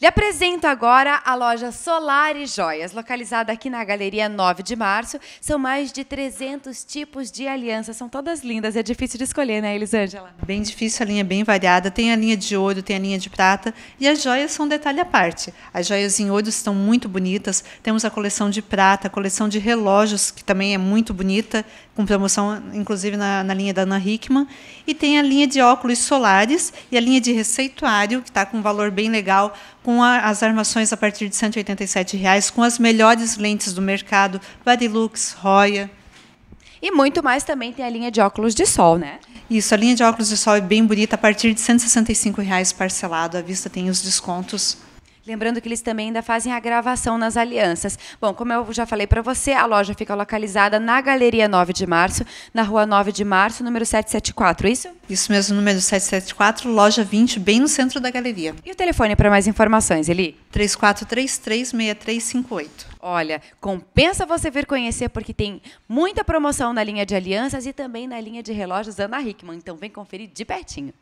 Lhe apresento agora a loja Solar e Joias, localizada aqui na Galeria 9 de Março. São mais de 300 tipos de alianças, são todas lindas, é difícil de escolher, né, Elisângela? Bem difícil, a linha é bem variada, tem a linha de ouro, tem a linha de prata, e as joias são um detalhe à parte. As joias em ouro estão muito bonitas, temos a coleção de prata, a coleção de relógios, que também é muito bonita, com promoção, inclusive, na, na linha da Ana Hickman, e tem a linha de óculos solares e a linha de receituário, que está com um valor bem legal, com a, as armações a partir de R$ 187,00, com as melhores lentes do mercado, Varilux, Roya. E muito mais também tem a linha de óculos de sol, né? Isso, a linha de óculos de sol é bem bonita, a partir de R$ 165,00 parcelado, à vista tem os descontos Lembrando que eles também ainda fazem a gravação nas alianças. Bom, como eu já falei para você, a loja fica localizada na Galeria 9 de Março, na Rua 9 de Março, número 774, é isso? Isso mesmo, número 774, loja 20, bem no centro da galeria. E o telefone para mais informações, Eli? 3433-6358. Olha, compensa você vir conhecer porque tem muita promoção na linha de alianças e também na linha de relógios Ana Hickman. Então vem conferir de pertinho.